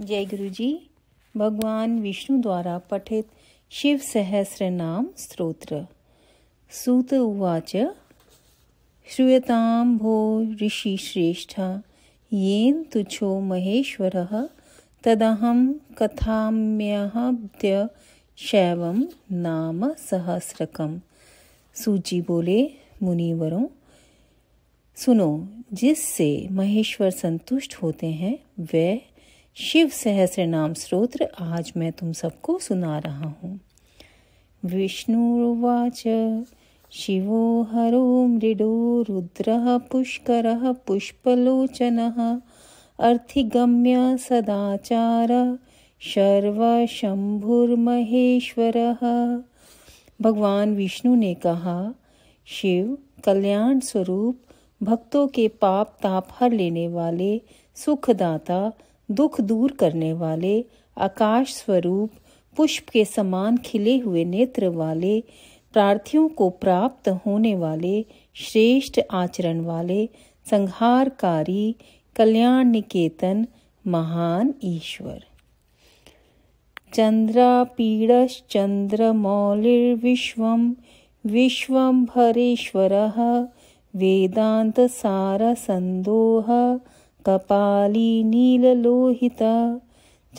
जय गुरु जी भगवान विष्णु द्वारा पठित शिव सहस्र नाम स्त्रोत्र सूत उवाच श्रूयतां भो ऋषिश्रेष्ठ येन तुच्छो महेश्वर तदहम कथाम्यहद्य शैव नाम सहस्रकम सूची बोले मुनिवरों सुनो जिससे महेश्वर संतुष्ट होते हैं वह शिव सहस्र नाम स्रोत्र आज मैं तुम सबको सुना रहा हूँ विष्णुवाच शिवो हरो मृडो रुद्र पुष्कर पुष्पलोचन अर्थिगम्य सदाचार सर्वशम्भुर्महेश्वरः भगवान विष्णु ने कहा शिव कल्याण स्वरूप भक्तों के पाप ताप हर लेने वाले सुखदाता दुख दूर करने वाले आकाश स्वरूप पुष्प के समान खिले हुए नेत्र वाले प्रार्थियों को प्राप्त होने वाले श्रेष्ठ आचरण वाले संहारकारी कल्याण निकेतन महान ईश्वर विश्व भरेश्वर वेदांत सार संदोह कपाली नील लोहिता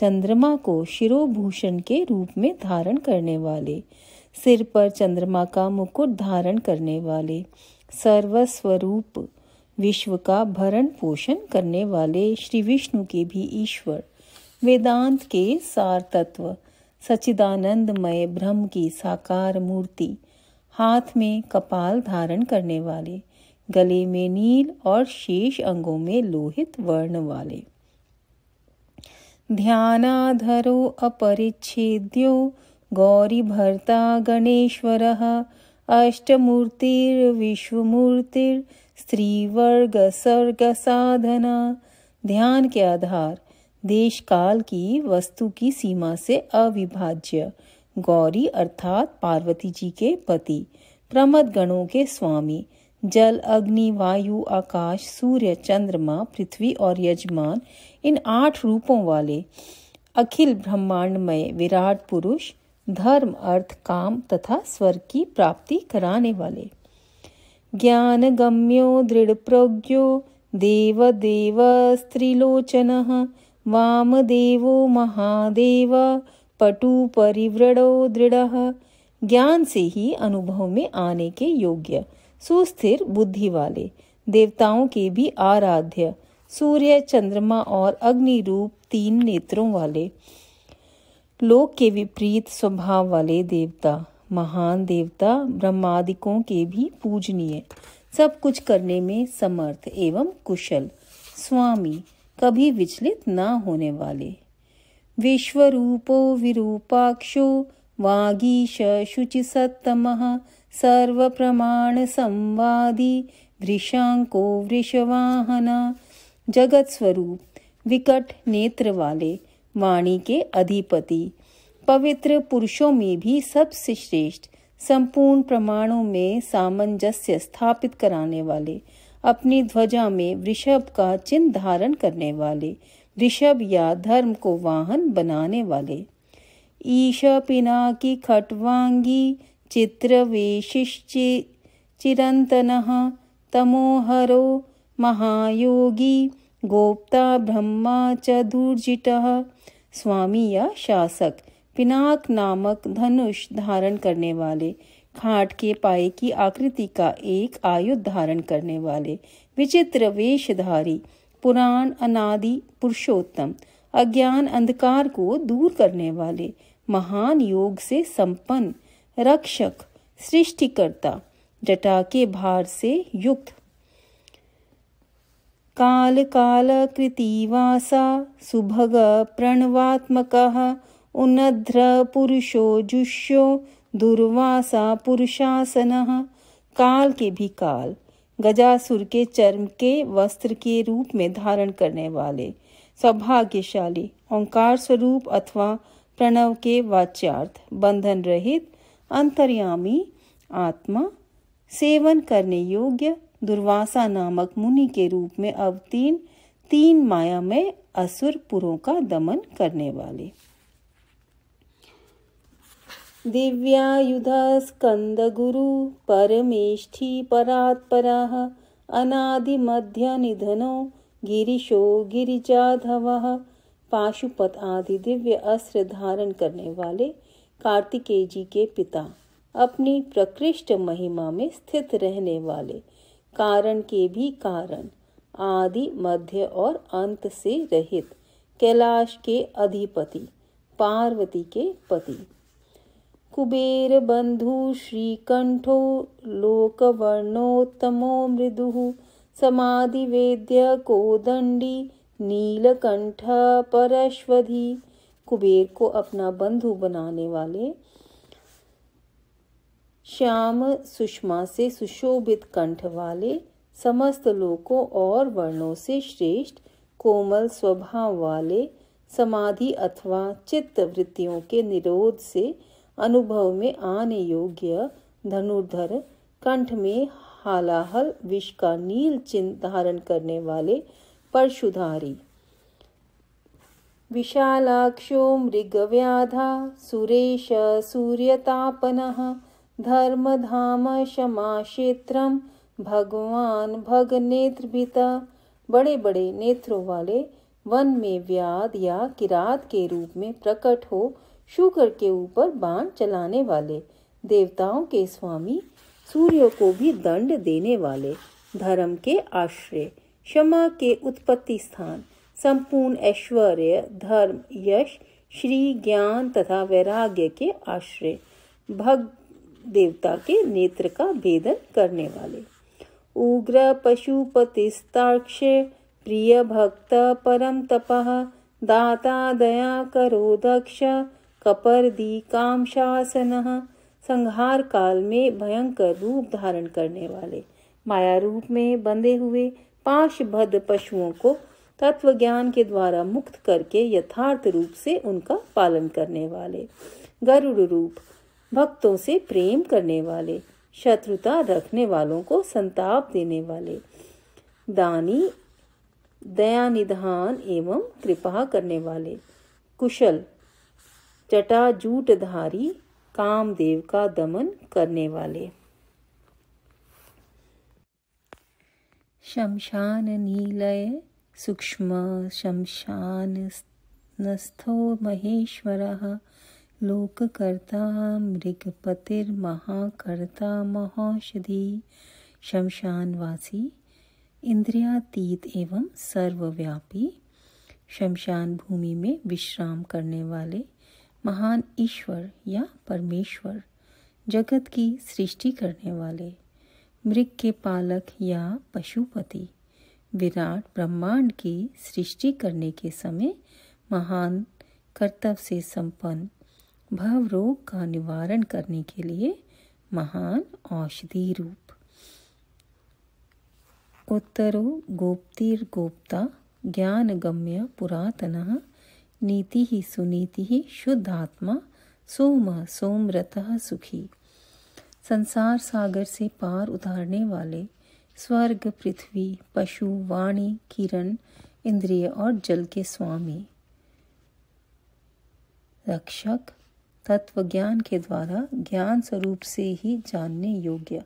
चंद्रमा को शिरोभूषण के रूप में धारण करने वाले सिर पर चंद्रमा का मुकुट धारण करने वाले सर्वस्वरूप विश्व का भरण पोषण करने वाले श्री विष्णु के भी ईश्वर वेदांत के सार तत्व सचिदानंदमय ब्रह्म की साकार मूर्ति हाथ में कपाल धारण करने वाले गले में नील और शेष अंगों में लोहित वर्ण वाले ध्यानाधरो अपरिच्छेद्यो गौरी भर्ता वर्ग अष्टमूर्तिर्विश्वमूर्तिर साधना ध्यान के आधार देश काल की वस्तु की सीमा से अविभाज्य गौरी अर्थात पार्वती जी के पति प्रमद गणों के स्वामी जल अग्नि वायु आकाश सूर्य चंद्रमा पृथ्वी और यजमान इन आठ रूपों वाले अखिल ब्रह्मांड में विराट पुरुष धर्म अर्थ काम तथा स्वर्ग की प्राप्ति कराने वाले ज्ञान गम्यो दृढ़ प्रज्ञो देव देव स्त्रीलोचन देवो महादेव पटु परिव्रड़ो दृढ़ ज्ञान से ही अनुभव में आने के योग्य सुस्थिर बुद्धि वाले देवताओं के भी आराध्य सूर्य चंद्रमा और अग्नि रूप तीन नेत्रों वाले लोक के विपरीत स्वभाव वाले देवता महान देवता ब्रह्मादिकों के भी पूजनीय सब कुछ करने में समर्थ एवं कुशल स्वामी कभी विचलित ना होने वाले विश्वरूपो विरूपाक्षो वागीश शुचिसत्तमः सर्वप्रमाणसंवादी वृषाको वृषवाहना जगत स्वरूप विकट नेत्र वाले वाणी के अधिपति पवित्र पुरुषों में भी सबसे श्रेष्ठ संपूर्ण प्रमाणों में सामंजस्य स्थापित कराने वाले अपनी ध्वजा में वृषभ का चिन्ह धारण करने वाले वृषभ या धर्म को वाहन बनाने वाले ईश की खटवांगी चित्रवेशिश्चि चिरन्तनः तमोहरो महायोगी गोप्ता ब्रह्मा च स्वामी या शासक पिनाक नामक धनुष धारण करने वाले खाट के पाए की आकृति का एक आयुध धारण करने वाले विचित्र वेशधारी पुराण अनादि पुरुषोत्तम अज्ञान अंधकार को दूर करने वाले महान योग से संपन्न रक्षक सृष्टिकर्ता जटा के भार से युक्त काल काल कृतिवासा सुभग प्रणवात्मक उनध्र पुरुषो जुष्यो दुर्वासा पुरुषासन काल के भी काल गजासुर के चर्म के वस्त्र के रूप में धारण करने वाले सौभाग्यशाली ओंकार स्वरूप अथवा प्रणव के वाच्यार्थ बंधन रहित अंतर्यामी आत्मा सेवन करने योग्य दुर्वासा नामक मुनि के रूप में अवतीन तीन माया में असुर पुरों का दमन करने वाले दिव्यायुध स्कंद गुरु परमेष्ठी परात्परा मध्य निधनो गिरीशो गिरिजाधव पाशुपत आदि दिव्य अस्त्र धारण करने वाले कार्तिकेय जी के पिता अपनी प्रकृष्ट महिमा में स्थित रहने वाले कारण के भी कारण आदि मध्य और अंत से रहित कैलाश के अधिपति पार्वती के पति कुबेर बंधु श्रीकंठो लोकवर्णोत्तमो मृदु समाधि वेद्य कोदंडी नीलकंठ परश्वधि कुबेर को अपना बंधु बनाने वाले श्याम सुषमा से सुशोभित कंठ वाले समस्त लोकों और वर्णों से श्रेष्ठ कोमल स्वभाव वाले समाधि अथवा चित्त वृत्तियों के निरोध से अनुभव में आने योग्य धनुर्धर कंठ में हालाहल विष का नील चिन्ह धारण करने वाले परशुधारी विशालाक्षो मृगव्याधा सुरेशसूर्यतापनः धर्मधाम क्षमाक्षेत्रम भगवान भगनेत्रभित बड़े बड़े नेत्रों वाले वन में व्याध या किरात के रूप में प्रकट हो शुक्र के ऊपर बाण चलाने वाले देवताओं के स्वामी सूर्य को भी दंड देने वाले धर्म के आश्रय क्षमा के उत्पत्ति स्थान संपूर्ण ऐश्वर्य धर्म यश श्री ज्ञान तथा वैराग्य के आश्रय भग देवता के नेत्र का भेदन करने वाले उग्र पशुपतिस्ताक्ष प्रिय भक्त परम तप दाता दया करो दक्ष कपर दी काम शासन संहार काल में भयंकर रूप धारण करने वाले माया रूप में बंधे हुए पांच भद्र पशुओं को तत्व ज्ञान के द्वारा मुक्त करके यथार्थ रूप से उनका पालन करने वाले गरुड़ रूप भक्तों से प्रेम करने वाले शत्रुता रखने वालों को संताप देने वाले दानी दया निधान एवं कृपा करने वाले कुशल चटा जूटधारी कामदेव का दमन करने वाले शमशान नीलय सूक्ष्म नस्थो महेश्वर लोककर्ता मृगपतिर्महाकर्ता महौषधि शमशानवासी इंद्रियातीत एवं सर्वव्यापी शमशान भूमि में विश्राम करने वाले महान ईश्वर या परमेश्वर जगत की सृष्टि करने वाले मृग के पालक या पशुपति विराट ब्रह्मांड की सृष्टि करने के समय महान कर्तव्य से संपन्न भव रोग का निवारण करने के लिए महान औषधि रूप उत्तरो ज्ञान ज्ञानगम्य पुरातन नीति ही सुनीति ही शुद्ध आत्मा सोम सोमरत सुखी संसार सागर से पार उतारने वाले स्वर्ग पृथ्वी पशु वाणी किरण इंद्रिय और जल के स्वामी रक्षक तत्व ज्ञान के द्वारा ज्ञान स्वरूप से ही जानने योग्य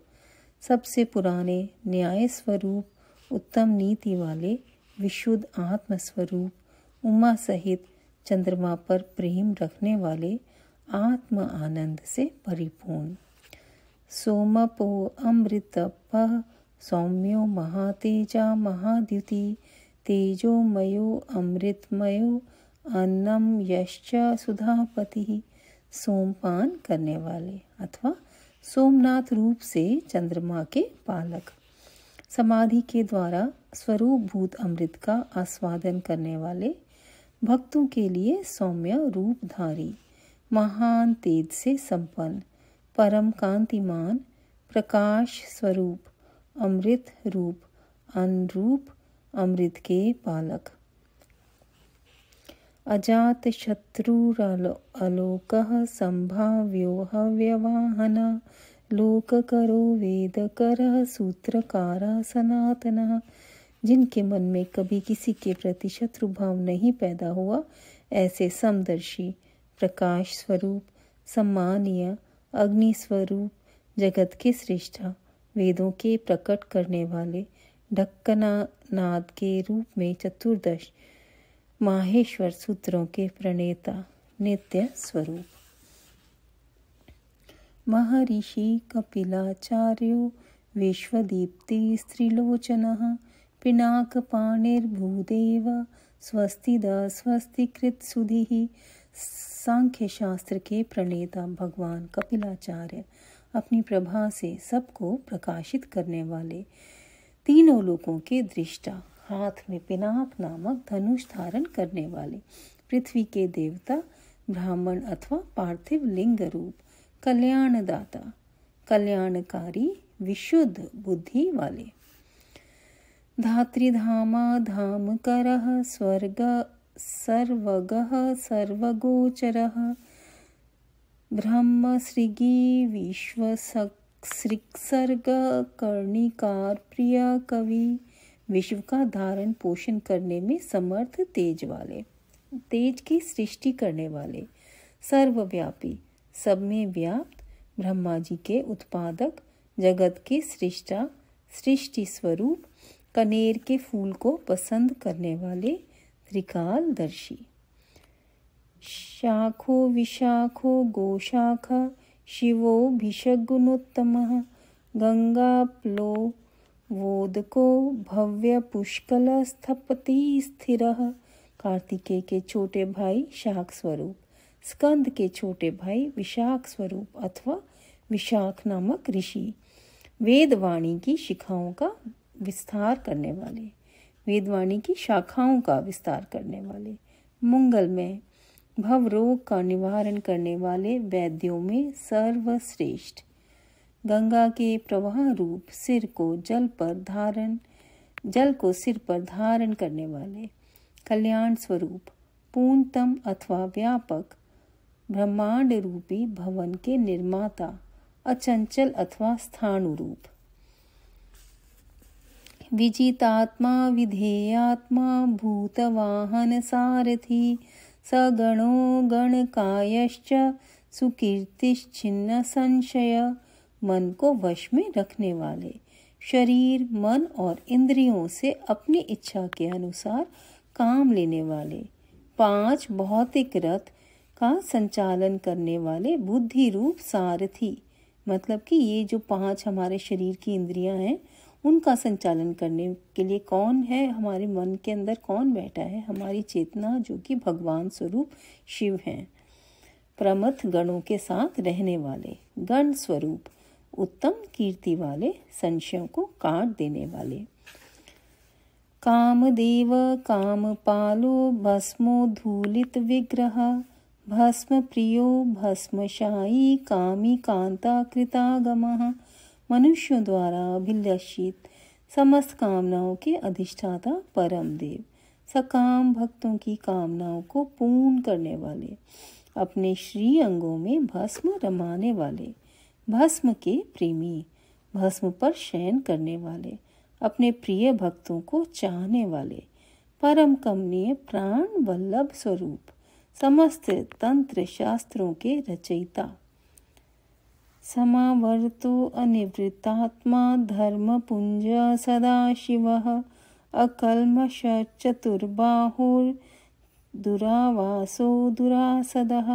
सबसे पुराने न्याय स्वरूप उत्तम नीति वाले विशुद्ध आत्मस्वरूप उमा सहित चंद्रमा पर प्रेम रखने वाले आत्म आनंद से परिपूर्ण सोमपो अमृत पह सौम्यो महातेजा महाद्युति तेजोमयो अमृतमयो अन्नम यश्च सुधापति सोमपान करने वाले अथवा सोमनाथ रूप से चंद्रमा के पालक समाधि के द्वारा स्वरूप भूत अमृत का आस्वादन करने वाले भक्तों के लिए सौम्य रूपधारी महान तेज से संपन्न परम कांतिमान प्रकाश स्वरूप अमृत रूप अनुरूप अमृत के पालक अजात शत्रु शत्रुरालोक संभाव्यो हव्यवाहन लोककरो कर सूत्रकार सनातन जिनके मन में कभी किसी के प्रति शत्रुभाव नहीं पैदा हुआ ऐसे समदर्शी प्रकाश स्वरूप सम्मानीय अग्नि स्वरूप जगत के श्रेष्ठा वेदों के प्रकट करने वाले नाद के रूप में चतुर्दश माहेश्वर सूत्रों के प्रणेता नित्य स्वरूप महर्षि कपिलाचार्यो विश्वदीप्ति स्वस्ति पिनाकपाणिर्भूदेव स्वस्तिद स्वस्तिकृत सुधि शास्त्र के प्रणेता भगवान कपिलाचार्य अपनी प्रभा से सबको प्रकाशित करने वाले तीनों लोगों के दृष्टा हाथ में पिनाक नामक धनुष धारण करने वाले पृथ्वी के देवता ब्राह्मण अथवा पार्थिव लिंग रूप कल्याणदाता कल्याणकारी विशुद्ध बुद्धि वाले धातृधामा धाम कर स्वर्ग सर्वगह सर्वगोचरः ब्रह्मसृगी विश्वसृक्सर्ग कर्णिकार प्रिय कवि विश्व का धारण पोषण करने में समर्थ तेज वाले तेज की सृष्टि करने वाले सर्वव्यापी सब में व्याप्त ब्रह्मा जी के उत्पादक जगत के सृष्टा सृष्टि स्वरूप कनेर के फूल को पसंद करने वाले त्रिकालदर्शी शाखो विशाखो गोशाख शिवो गंगा प्लो वोदको भव्य स्थपति स्थिर कार्तिकेय के छोटे भाई शाख स्वरूप स्कंद के छोटे भाई विशाख स्वरूप अथवा विशाख नामक ऋषि वेदवाणी की शिखाओं का विस्तार करने वाले वेदवाणी की शाखाओं का विस्तार करने वाले मंगल में भवरोग का निवारण करने वाले वैद्यों में सर्वश्रेष्ठ गंगा के प्रवाह रूप सिर को जल पर धारण जल को सिर पर धारण करने वाले कल्याण स्वरूप पूर्णतम अथवा व्यापक ब्रह्मांड रूपी भवन के निर्माता अचंचल अथवा स्थानुरूप विजितात्मा विधेयात्मा भूतवाहन सारथी सगणो गणकायश्च सुकीर्तिश्चिन्न संशय मन को वश में रखने वाले शरीर मन और इंद्रियों से अपनी इच्छा के अनुसार काम लेने वाले पांच भौतिक रथ का संचालन करने वाले बुद्धि रूप सारथी मतलब कि ये जो पांच हमारे शरीर की इंद्रियां हैं उनका संचालन करने के लिए कौन है हमारे मन के अंदर कौन बैठा है हमारी चेतना जो कि भगवान स्वरूप शिव हैं प्रमथ गणों के साथ रहने वाले गण स्वरूप उत्तम कीर्ति वाले संशयों को काट देने वाले कामदेव काम पालो भस्मो धूलित विग्रह भस्म प्रियो भस्मशाई कामी कांता कृतागमः मनुष्यों द्वारा अभिलषित समस्त कामनाओं के अधिष्ठाता परम देव सकाम भक्तों की कामनाओं को पूर्ण करने वाले अपने श्री अंगों में भस्म रमाने वाले भस्म के प्रेमी भस्म पर शयन करने वाले अपने प्रिय भक्तों को चाहने वाले परम कमनीय प्राण वल्लभ स्वरूप समस्त तंत्र शास्त्रों के रचयिता समावर्तो अनिवृत्तात्मा धर्मपुञ्ज सदाशिवः अकल्मषचतुर्बाहुर्दुरावासो दुरासदः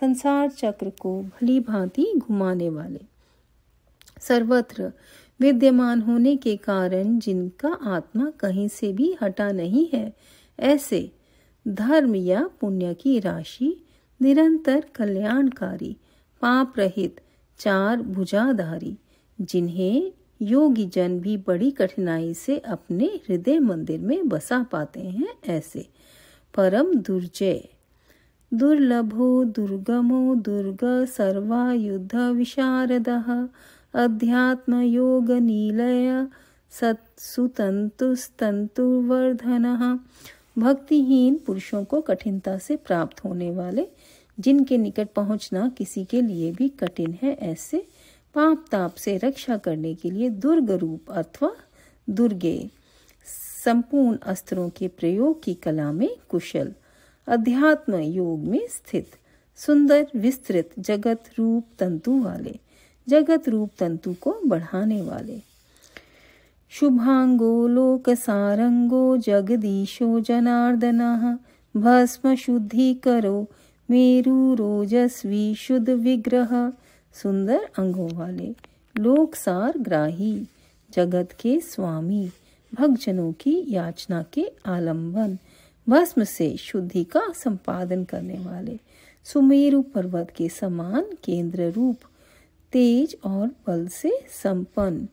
संसार चक्र को भली भांति घुमाने वाले सर्वत्र विद्यमान होने के कारण जिनका आत्मा कहीं से भी हटा नहीं है ऐसे धर्म या पुण्य की राशि निरंतर कल्याणकारी पाप रहित चार भुजाधारी जिन्हें योगी जन भी बड़ी कठिनाई से अपने हृदय मंदिर में बसा पाते हैं ऐसे परम दुर्जय दुर्लभो दुर्गमो दुर्ग सर्वा युद्ध विशारद अध्यात्म योग नीलय सत्सुतंतुस्तंतुवर्धन भक्तिहीन पुरुषों को कठिनता से प्राप्त होने वाले जिनके निकट पहुंचना किसी के लिए भी कठिन है ऐसे पाप ताप से रक्षा करने के लिए दुर्ग रूप अथवा दुर्गे संपूर्ण अस्त्रों के प्रयोग की कला में कुशल अध्यात्म योग में स्थित सुंदर विस्तृत जगत रूप तंतु वाले जगत रूप तंतु को बढ़ाने वाले शुभांगो लोक सारंगो जगदीशो जनार्दना भस्म शुद्धि करो मेरु रोजस्वी शुद्ध विग्रह सुंदर अंगों वाले लोक सार ग्राही जगत के स्वामी भक्तजनों की याचना के आलंबन भस्म से शुद्धि का संपादन करने वाले सुमेरु पर्वत के समान केंद्र रूप तेज और बल से संपन्न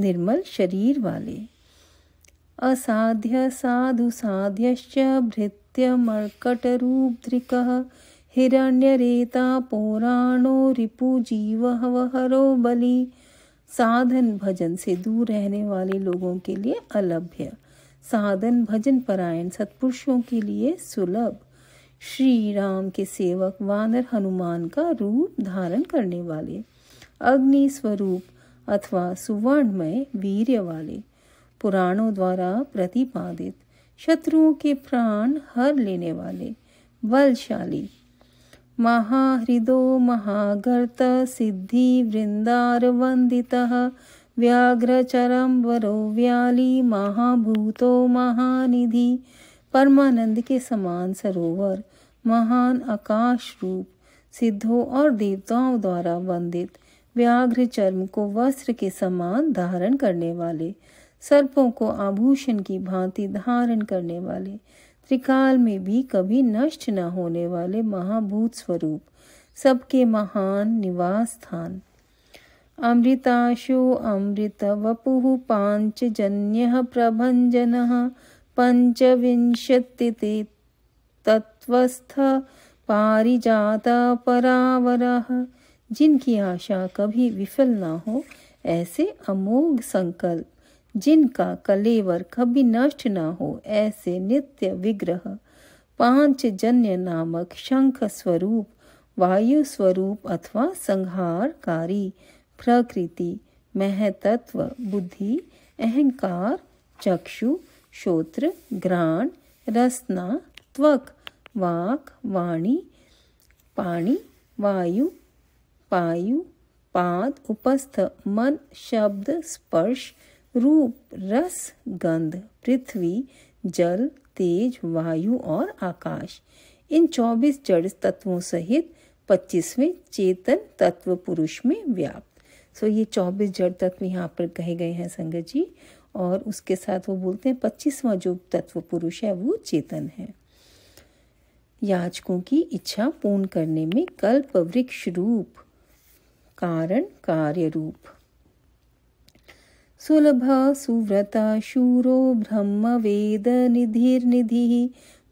निर्मल शरीर वाले असाध्य साधु साध्यश्च भृत्य मर्कट रूप धृक हिरण्यरेता पौराणो रिपु जीव हरो बलि साधन भजन से दूर रहने वाले लोगों के लिए अलभ्य साधन भजन परायण सत्पुरुषों के लिए सुलभ श्री राम के सेवक वानर हनुमान का रूप धारण करने वाले अग्नि स्वरूप अथवा सुवर्णमय वीर्य वाले पुराणों द्वारा प्रतिपादित शत्रुओं के प्राण हर लेने वाले बलशाली महाहृदो वंदितः व्याघ्रचरम वरो व्याली महाभूतो महानिधि परमानंद के समान सरोवर महान आकाश रूप सिद्धों और देवताओं द्वारा वंदित व्याघ्र चर्म को वस्त्र के समान धारण करने वाले सर्पों को आभूषण की भांति धारण करने वाले त्रिकाल में भी कभी नष्ट न होने वाले महाभूत स्वरूप सबके महान निवास स्थान अमृताशु अमृत वपु पांचजन्य प्रभंजन पंचविंशति तत्वस्थ पारिजात परावर जिनकी आशा कभी विफल ना हो ऐसे अमोघ संकल्प जिनका कलेवर कभी नष्ट न हो ऐसे नित्य विग्रह पांच जन्य नामक शंख स्वरूप वायु स्वरूप अथवा संहारकारी प्रकृति महतत्व बुद्धि अहंकार चक्षु श्रोत्र ग्राण रसना त्वक वाक वाणी पाणी वायु पायु पाद उपस्थ मन शब्द स्पर्श रूप रस गंध पृथ्वी जल तेज वायु और आकाश इन चौबीस जड़ तत्वों सहित पच्चीसवें चेतन तत्व पुरुष में व्याप्त सो ये चौबीस जड़ तत्व यहाँ पर कहे गए हैं संगत जी और उसके साथ वो बोलते हैं पच्चीसवा जो तत्व पुरुष है वो चेतन है याचकों की इच्छा पूर्ण करने में कल्प वृक्ष रूप कारण कार्य रूप सुलभ सुव्रत शूरो ब्रह्म वेद निधिर्निधि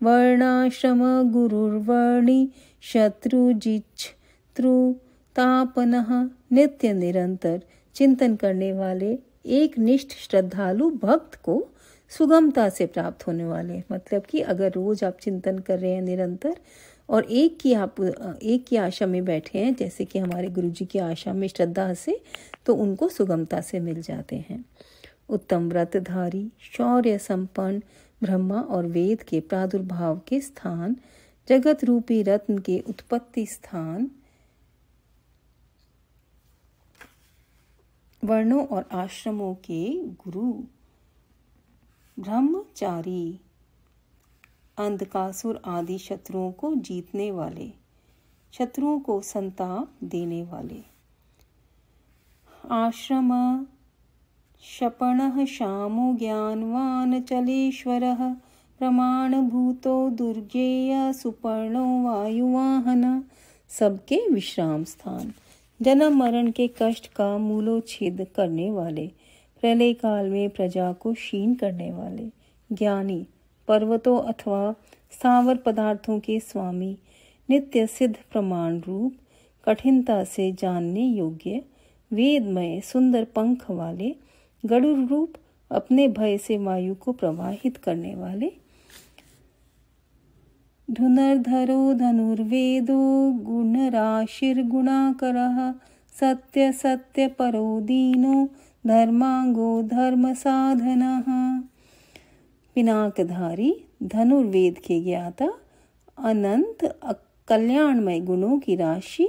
वर्णाश्रम वर्णाश्रमगुरुर्वर्णि शत्रुजिच्छ्रुतापनः नित्य निरंतर चिंतन करने वाले एक निष्ठ श्रद्धालु भक्त को सुगमता से प्राप्त होने वाले मतलब कि अगर रोज आप चिंतन कर रहे हैं निरंतर और एक की आप एक की आशा में बैठे हैं जैसे कि हमारे गुरु जी की आशा में श्रद्धा से तो उनको सुगमता से मिल जाते हैं उत्तम व्रतधारी शौर्य संपन्न ब्रह्मा और वेद के प्रादुर्भाव के स्थान जगत रूपी रत्न के उत्पत्ति स्थान वर्णों और आश्रमों के गुरु ब्रह्मचारी अंधकासुर आदि शत्रुओं को जीतने वाले शत्रुओं को संताप देने वाले आश्रम शपण श्यामो ज्ञानवान चलेश्वर प्रमाण भूतो दुर्गेय सुपर्णो वायुवाहन सबके विश्राम स्थान जन्म मरण के कष्ट का मूलोच्छेद करने वाले प्रलय काल में प्रजा को क्षीण करने वाले ज्ञानी पर्वतों अथवा सांवर पदार्थों के स्वामी नित्य सिद्ध प्रमाण रूप कठिनता से जानने योग्य वेदमय सुंदर पंख वाले गरुड़ रूप अपने भय से वायु को प्रवाहित करने वाले धुनर्धरो धनुर्वेदो गुणराशिर्गुणाकर सत्य सत्य परो दीनो धर्मांगो धर्म साधना पिनाकधारी धनुर्वेद के ज्ञाता अनंत कल्याणमय गुणों की राशि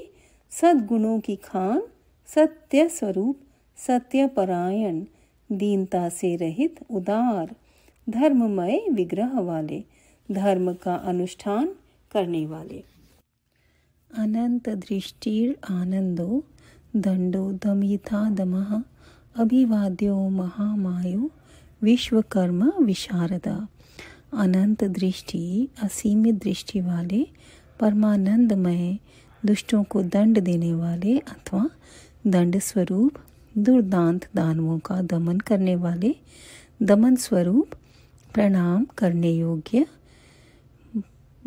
सद्गुणों की खान सत्य स्वरूप सत्य परायण दीनता से रहित उदार धर्ममय विग्रह वाले धर्म का अनुष्ठान करने वाले अनंत दृष्टि आनंदो दंडो दमिथा दमह अभिवाद्यो महामायो विश्वकर्म विशारद अनंत दृष्टि असीमित दृष्टि वाले परमानंदमय दुष्टों को दंड देने वाले अथवा दंड स्वरूप दुर्दांत दानवों का दमन करने वाले दमन स्वरूप प्रणाम करने योग्य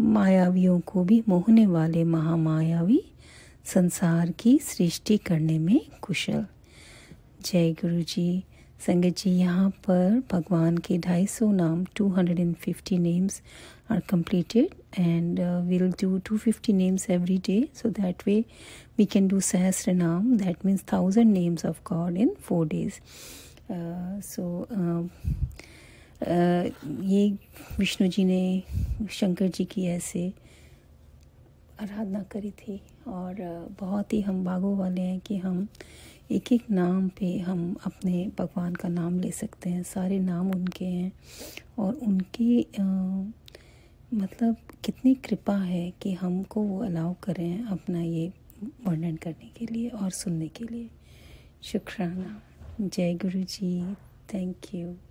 मायावियों को भी मोहने वाले महामायावी संसार की सृष्टि करने में कुशल जय गुरु जी संगत जी यहाँ पर भगवान के ढाई सौ नाम two hundred and fifty names are completed and we'll do two fifty names every day so that way we can do सहस्र नाम that means thousand names of God in four days so ये विष्णु जी ने शंकर जी की ऐसे आराधना करी थी और uh, बहुत ही हम भागों वाले हैं कि हम uh, एक एक नाम पे हम अपने भगवान का नाम ले सकते हैं सारे नाम उनके हैं और उनकी आ, मतलब कितनी कृपा है कि हमको वो अलाउ करें अपना ये वर्णन करने के लिए और सुनने के लिए शुक्राना जय गुरु जी थैंक यू